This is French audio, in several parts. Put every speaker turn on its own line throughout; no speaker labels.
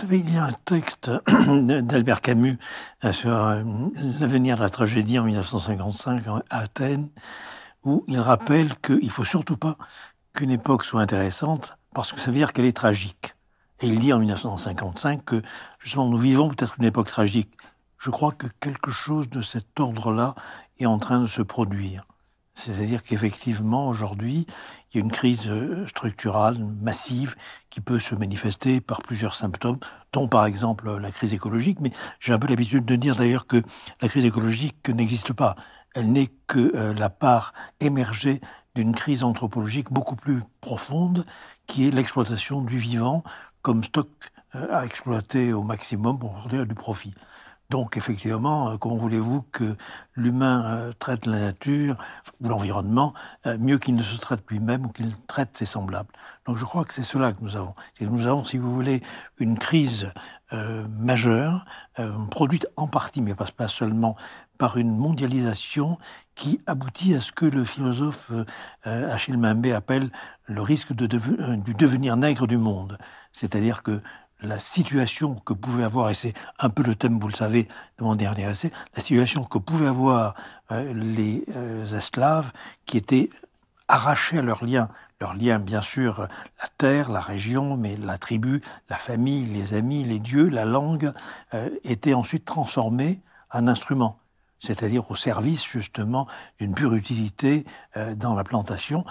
Vous savez, il y a un texte d'Albert Camus euh, sur euh, l'avenir de la tragédie en 1955 euh, à Athènes, où il rappelle qu'il ne faut surtout pas qu'une époque soit intéressante, parce que ça veut dire qu'elle est tragique. Et il dit en 1955 que justement nous vivons peut-être une époque tragique. Je crois que quelque chose de cet ordre-là est en train de se produire. C'est-à-dire qu'effectivement, aujourd'hui, il y a une crise euh, structurelle massive qui peut se manifester par plusieurs symptômes, dont par exemple la crise écologique. Mais j'ai un peu l'habitude de dire d'ailleurs que la crise écologique n'existe pas. Elle n'est que euh, la part émergée d'une crise anthropologique beaucoup plus profonde, qui est l'exploitation du vivant comme stock euh, à exploiter au maximum pour produire du profit. Donc effectivement, euh, comment voulez-vous que l'humain euh, traite la nature ou l'environnement euh, mieux qu'il ne se traite lui-même ou qu'il traite ses semblables Donc je crois que c'est cela que nous avons. nous avons, si vous voulez, une crise majeure, produite en partie, mais pas seulement, par une mondialisation qui aboutit à ce que le philosophe Achille Mbembe appelle le risque de du devenir nègre du monde. C'est-à-dire que la situation que pouvait avoir, et c'est un peu le thème, vous le savez, de mon dernier essai, la situation que pouvaient avoir euh, les euh, esclaves qui étaient arrachés à leurs liens. Leurs liens, bien sûr, la terre, la région, mais la tribu, la famille, les amis, les dieux, la langue, euh, étaient ensuite transformés en instruments c'est-à-dire au service justement d'une pure utilité dans la plantation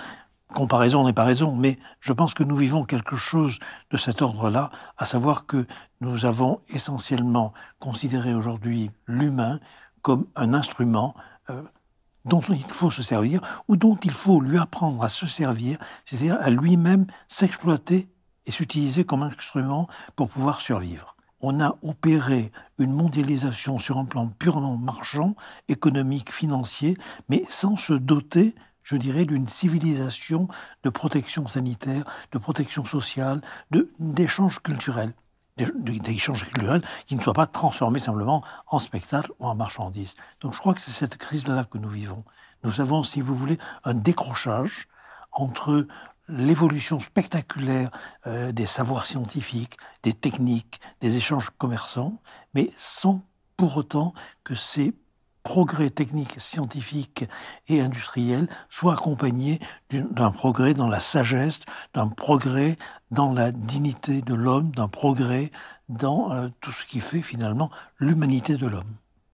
comparaison n'est pas raison, mais je pense que nous vivons quelque chose de cet ordre-là, à savoir que nous avons essentiellement considéré aujourd'hui l'humain comme un instrument euh, dont il faut se servir, ou dont il faut lui apprendre à se servir, c'est-à-dire à lui-même s'exploiter et s'utiliser comme instrument pour pouvoir survivre. On a opéré une mondialisation sur un plan purement marchand, économique, financier, mais sans se doter je dirais, d'une civilisation de protection sanitaire, de protection sociale, d'échanges culturels d'échanges culturels qui ne soient pas transformés simplement en spectacle ou en marchandises. Donc je crois que c'est cette crise-là que nous vivons. Nous avons, si vous voulez, un décrochage entre l'évolution spectaculaire euh, des savoirs scientifiques, des techniques, des échanges commerçants, mais sans pour autant que ces progrès technique, scientifique et industriel soit accompagné d'un progrès dans la sagesse, d'un progrès dans la dignité de l'homme, d'un progrès dans euh, tout ce qui fait finalement l'humanité de l'homme.